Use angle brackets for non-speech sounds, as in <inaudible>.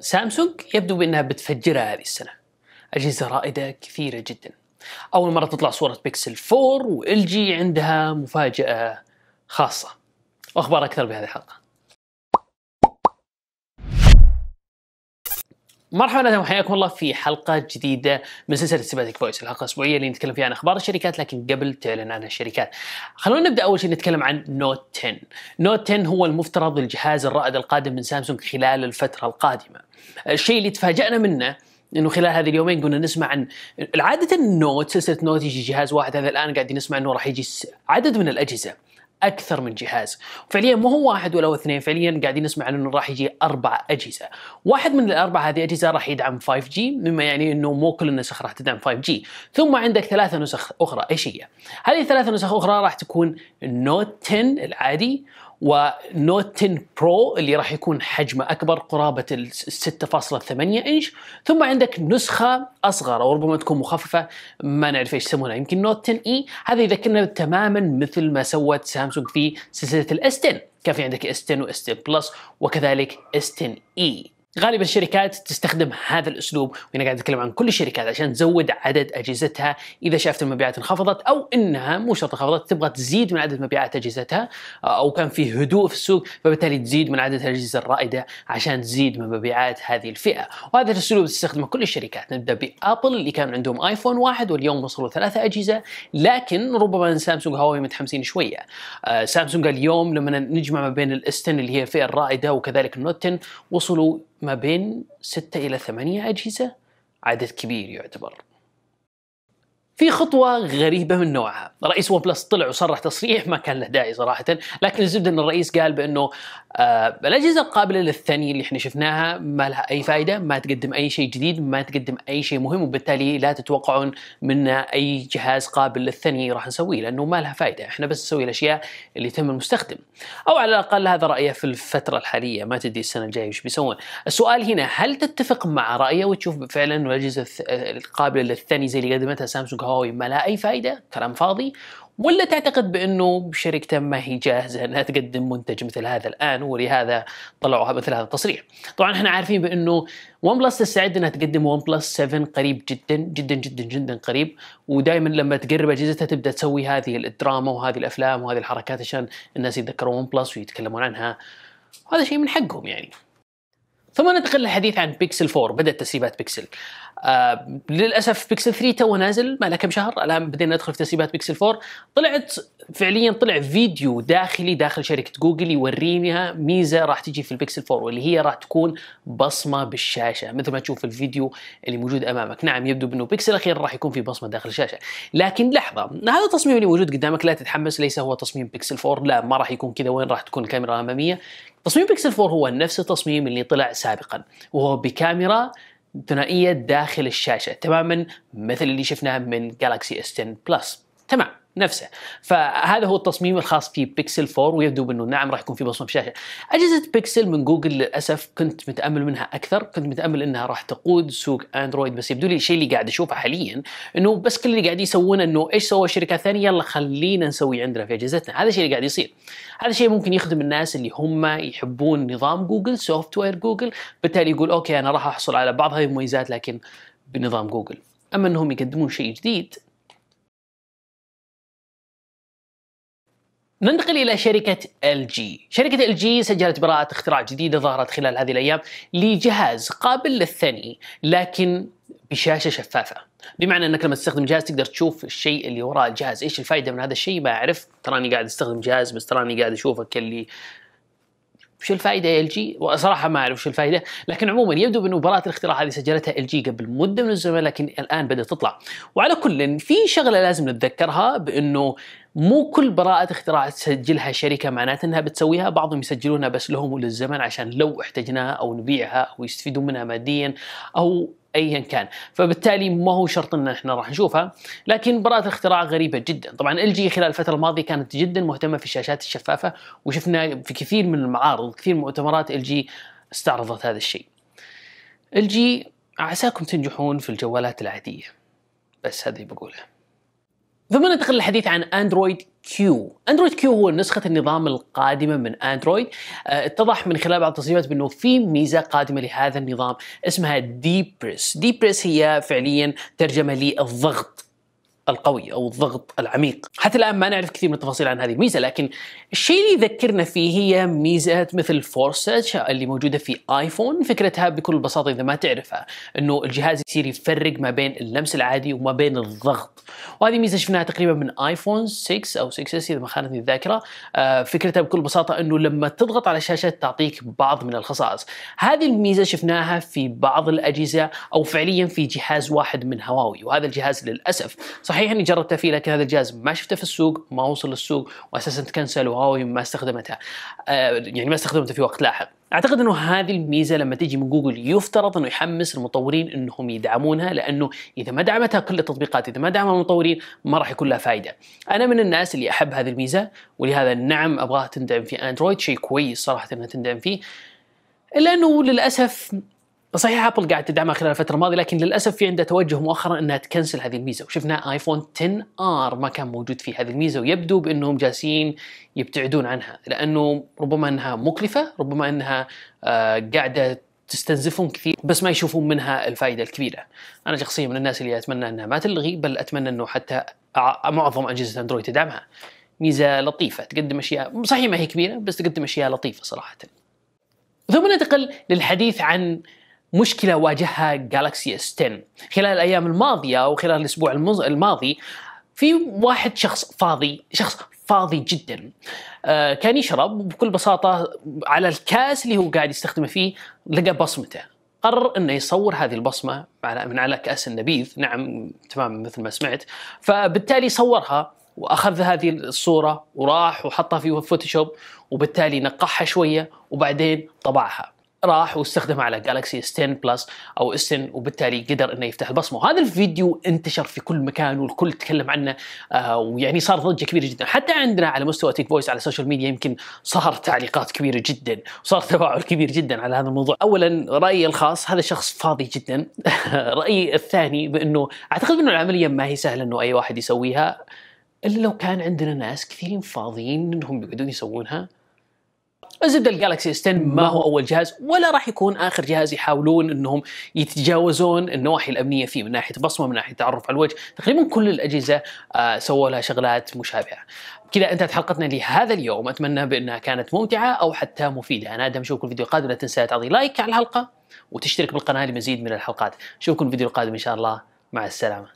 سامسونج يبدو بأنها بتفجرها هذه السنة أجهزة رائدة كثيرة جدا أول مرة تطلع صورة بيكسل 4 وال جي عندها مفاجأة خاصة وأخبار أكثر بهذه الحلقة مرحبا اهلا وحياكم الله في حلقه جديده من سلسله سيباتيك فويس الحلقه الاسبوعيه اللي نتكلم فيها عن اخبار الشركات لكن قبل تعلن عنها الشركات. خلونا نبدا اول شيء نتكلم عن نوت 10. نوت 10 هو المفترض الجهاز الرائد القادم من سامسونج خلال الفتره القادمه. الشيء اللي تفاجأنا منه انه خلال هذه اليومين كنا نسمع عن عاده النوت سلسله نوت يجي جهاز واحد هذا الان قاعدين نسمع انه راح يجي عدد من الاجهزه اكثر من جهاز فعليا مو هو واحد ولا هو اثنين فعليا قاعدين نسمع انه راح يجي اربع اجهزه واحد من الاربعه هذه اجهزه راح يدعم 5G مما يعني انه مو كل النسخ راح تدعم 5G ثم عندك ثلاثه نسخ اخرى ايش هي هذه الثلاثه نسخ اخرى راح تكون نوت 10 العادي ونوت 10 برو اللي راح يكون حجمه اكبر قرابه 6.8 انش ثم عندك نسخه اصغر او ربما تكون مخففه ما نعرف ايش يسمونها يمكن نوت 10 اي هذا يذكرنا تماما مثل ما سوت سامسونج في سلسله الاس 10 كان في عندك اس 10 واس 10 بلس وكذلك اس 10 اي غالبا الشركات تستخدم هذا الاسلوب وانا قاعد اتكلم عن كل الشركات عشان تزود عدد اجهزتها اذا شافت المبيعات انخفضت او انها مو شرط انخفضت تبغى تزيد من عدد مبيعات اجهزتها آه، او كان في هدوء في السوق فبالتالي تزيد من عدد الاجهزه الرائده عشان تزيد من مبيعات هذه الفئه وهذا الاسلوب تستخدمه كل الشركات نبدا بابل اللي كان عندهم ايفون واحد واليوم وصلوا ثلاثه اجهزه لكن ربما سامسونج هواوي متحمسين شويه آه، سامسونج اليوم لما نجمع ما بين الاس 10 اللي هي الفئه الرائده وكذلك النوت 10 وصلوا ما بين 6 إلى 8 أجهزة عدد كبير يعتبر في خطوة غريبة من نوعها، رئيس ون بلس طلع وصرح تصريح ما كان له داعي صراحة، لكن الزبدة أن الرئيس قال بأنه آه الأجهزة القابلة للثانية اللي احنا شفناها ما لها أي فائدة، ما تقدم أي شيء جديد، ما تقدم أي شيء مهم وبالتالي لا تتوقعون منا أي جهاز قابل للثانية راح نسويه لأنه ما لها فائدة، احنا بس نسوي الأشياء اللي تم المستخدم. أو على الأقل هذا رأيه في الفترة الحالية، ما تدري السنة الجاية وش بيسوون. السؤال هنا هل تتفق مع رأيه وتشوف فعلا الأجهزة آه، القابلة للثانية زي اللي قدمتها سامسونج هوي ما لها أي فائدة كلام فاضي ولا تعتقد بأنه شركته ما هي جاهزة أنها تقدم منتج مثل هذا الآن ولهذا طلعوا مثل هذا التصريح طبعا احنا عارفين بأنه ون بلس تستعد انها تقدم ون بلس 7 قريب جدا جدا جدا جدا قريب ودائما لما تقرب اجهزتها تبدا تسوي هذه الدراما وهذه الافلام وهذه الحركات عشان الناس يتذكرون ون بلس ويتكلمون عنها وهذا شيء من حقهم يعني ثم ندخل للحديث عن بيكسل 4 بدات تسريبات بيكسل آه للاسف بيكسل 3 تو نازل ما له كم شهر الان بدينا ندخل في تسريبات بيكسل 4 طلعت فعليا طلع فيديو داخلي داخل شركه جوجل يورينا ميزه راح تجي في البيكسل 4 واللي هي راح تكون بصمه بالشاشه مثل ما تشوف الفيديو اللي موجود امامك نعم يبدو انه بيكسل اخيرا راح يكون في بصمه داخل الشاشه لكن لحظه هذا التصميم اللي موجود قدامك لا تتحمس ليس هو تصميم بيكسل 4 لا ما راح يكون كذا وين راح تكون الكاميرا الاماميه تصميم بيكسل 4 هو نفس التصميم اللي طلع سابقا وهو بكاميرا ثنائية داخل الشاشة تماما مثل اللي شفناه من جالاكسي S10 بلس تمام نفسه فهذا هو التصميم الخاص في بيكسل 4 ويبدو انه نعم راح يكون في بصمه في الشاشه اجهزه بيكسل من جوجل للاسف كنت متامل منها اكثر كنت متامل انها راح تقود سوق اندرويد بس يبدو لي الشيء اللي قاعد اشوفه حاليا انه بس كل اللي قاعد يسوونه انه ايش سوى شركه ثانيه يلا خلينا نسوي عندنا في اجهزتنا هذا الشيء اللي قاعد يصير هذا الشيء ممكن يخدم الناس اللي هم يحبون نظام جوجل سوفت وير جوجل بالتالي يقول اوكي انا راح احصل على بعض هذه المميزات لكن بنظام جوجل اما انهم يقدمون شيء جديد ننتقل الى شركه ال جي، شركه ال جي سجلت براءة اختراع جديده ظهرت خلال هذه الايام لجهاز قابل للثني لكن بشاشه شفافه. بمعنى انك لما تستخدم جهاز تقدر تشوف الشيء اللي وراء الجهاز، ايش الفائده من هذا الشيء؟ ما اعرف، تراني قاعد استخدم جهاز بس تراني قاعد اشوفك اللي شو الفائده يا ال جي؟ وصراحة ما اعرف شو الفائده، لكن عموما يبدو بانه براءة الاختراع هذه سجلتها ال جي قبل مده من الزمن لكن الان بدات تطلع. وعلى كل في شغله لازم نتذكرها بانه مو كل براءة اختراع تسجلها شركة معناته انها بتسويها بعضهم يسجلونها بس لهم وللزمن عشان لو احتجناها او نبيعها او يستفيدون منها ماديا او ايا كان فبالتالي ما هو شرط ان احنا راح نشوفها لكن براءه اختراع غريبه جدا طبعا ال جي خلال الفتره الماضيه كانت جدا مهتمه في الشاشات الشفافه وشفنا في كثير من المعارض كثير من مؤتمرات ال جي استعرضت هذا الشيء ال جي عساكم تنجحون في الجوالات العاديه بس هذه اللي ثم ننتقل للحديث عن اندرويد كيو اندرويد كيو هو نسخة النظام القادمة من اندرويد آه، اتضح من خلال بعض التصريبات بانه في ميزة قادمة لهذا النظام اسمها ديبريس ديبريس هي فعليا ترجمة للضغط القوي او الضغط العميق حتى الان ما نعرف كثير من التفاصيل عن هذه الميزه لكن الشيء اللي يذكرنا فيه هي ميزه مثل فورس اللي موجوده في ايفون فكرتها بكل بساطه اذا ما تعرفها انه الجهاز يصير يفرق ما بين اللمس العادي وما بين الضغط وهذه ميزه شفناها تقريبا من ايفون 6 او 6 اس اذا ما خانتني الذاكره آه، فكرتها بكل بساطه انه لما تضغط على الشاشه تعطيك بعض من الخصائص هذه الميزه شفناها في بعض الاجهزه او فعليا في جهاز واحد من هواوي وهذا الجهاز للاسف صح صحيح اني جربته فيه لكن هذا الجهاز ما شفته في السوق ما وصل للسوق واساسا تكنسل وهاوي ما استخدمتها آه يعني ما استخدمته في وقت لاحق اعتقد انه هذه الميزه لما تجي من جوجل يفترض انه يحمس المطورين انهم يدعمونها لانه اذا ما دعمتها كل التطبيقات اذا ما دعمها المطورين ما راح يكون لها فائده. انا من الناس اللي احب هذه الميزه ولهذا نعم ابغاها تندعم في اندرويد شيء كويس صراحه انها تندعم فيه. الا انه للاسف صحيح ابل قاعد تدعمها خلال الفتره الماضيه لكن للاسف في عندها توجه مؤخرا انها تكنسل هذه الميزه وشفنا ايفون 10 ار ما كان موجود فيه هذه الميزه ويبدو بانهم جالسين يبتعدون عنها لانه ربما انها مكلفه ربما انها آه قاعده تستنزفهم كثير بس ما يشوفون منها الفائده الكبيره. انا شخصيا من الناس اللي اتمنى انها ما تلغي بل اتمنى انه حتى معظم اجهزه اندرويد تدعمها. ميزه لطيفه تقدم اشياء صحيح ما هي كبيره بس تقدم اشياء لطيفه صراحه. ثم ننتقل للحديث عن مشكلة واجهها جالكسي اس 10 خلال الأيام الماضية وخلال الأسبوع الماضي في واحد شخص فاضي شخص فاضي جدا آه، كان يشرب بكل بساطة على الكاس اللي هو قاعد يستخدمه فيه لقى بصمته قرر انه يصور هذه البصمه من على كاس النبيذ نعم تمام مثل ما سمعت فبالتالي صورها واخذ هذه الصوره وراح وحطها في فوتوشوب وبالتالي نقحها شويه وبعدين طبعها راح واستخدمه على جالكسي اس 10 بلس او اس 10 وبالتالي قدر انه يفتح البصمه وهذا الفيديو انتشر في كل مكان والكل تكلم عنه آه ويعني صار ضجه كبيره جدا حتى عندنا على مستوى تيك فويس على السوشيال ميديا يمكن صار تعليقات كبيره جدا وصار تفاعل كبير جدا على هذا الموضوع اولا رايي الخاص هذا شخص فاضي جدا <laughs> رايي الثاني بانه اعتقد انه العمليه ما هي سهله انه اي واحد يسويها الا لو كان عندنا ناس كثيرين فاضيين انهم يقعدون يسوونها الزبده الجالكسي اس 10 ما نعم. هو اول جهاز ولا راح يكون اخر جهاز يحاولون انهم يتجاوزون النواحي الامنيه فيه من ناحيه بصمه من ناحيه تعرف على الوجه تقريبا كل الاجهزه آه سووا لها شغلات مشابهه كذا انتهت حلقتنا لهذا اليوم اتمنى بانها كانت ممتعه او حتى مفيده انا ادم اشوفكم الفيديو القادم لا تنسى تعطي لايك على الحلقه وتشترك بالقناه لمزيد من الحلقات اشوفكم الفيديو القادم ان شاء الله مع السلامه